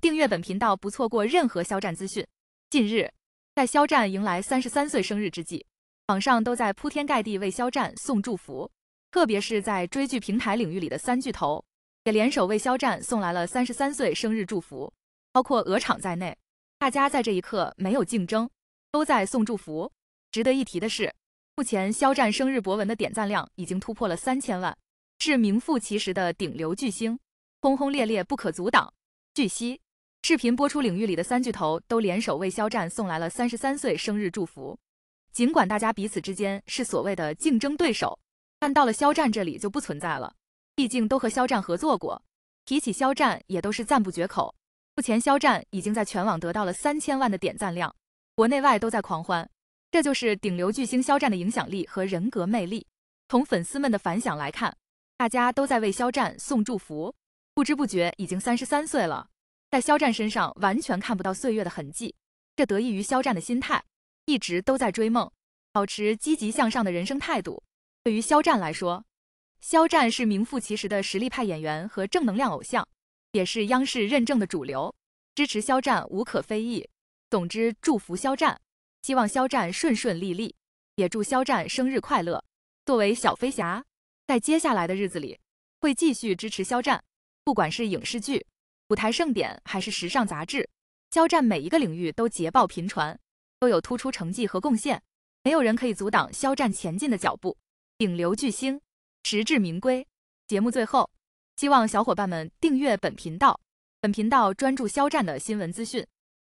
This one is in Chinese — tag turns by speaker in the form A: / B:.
A: 订阅本频道，不错过任何肖战资讯。近日，在肖战迎来三十三岁生日之际，网上都在铺天盖地为肖战送祝福。特别是在追剧平台领域里的三巨头，也联手为肖战送来了三十三岁生日祝福。包括鹅厂在内，大家在这一刻没有竞争，都在送祝福。值得一提的是，目前肖战生日博文的点赞量已经突破了三千万，是名副其实的顶流巨星，轰轰烈烈，不可阻挡。据悉。视频播出领域里的三巨头都联手为肖战送来了三十三岁生日祝福。尽管大家彼此之间是所谓的竞争对手，但到了肖战这里就不存在了。毕竟都和肖战合作过，提起肖战也都是赞不绝口。目前肖战已经在全网得到了三千万的点赞量，国内外都在狂欢。这就是顶流巨星肖战的影响力和人格魅力。从粉丝们的反响来看，大家都在为肖战送祝福。不知不觉已经三十三岁了。在肖战身上完全看不到岁月的痕迹，这得益于肖战的心态，一直都在追梦，保持积极向上的人生态度。对于肖战来说，肖战是名副其实的实力派演员和正能量偶像，也是央视认证的主流，支持肖战无可非议。总之，祝福肖战，希望肖战顺顺利利，也祝肖战生日快乐。作为小飞侠，在接下来的日子里会继续支持肖战，不管是影视剧。舞台盛典还是时尚杂志，肖战每一个领域都捷报频传，都有突出成绩和贡献，没有人可以阻挡肖战前进的脚步，顶流巨星，实至名归。节目最后，希望小伙伴们订阅本频道，本频道专注肖战的新闻资讯。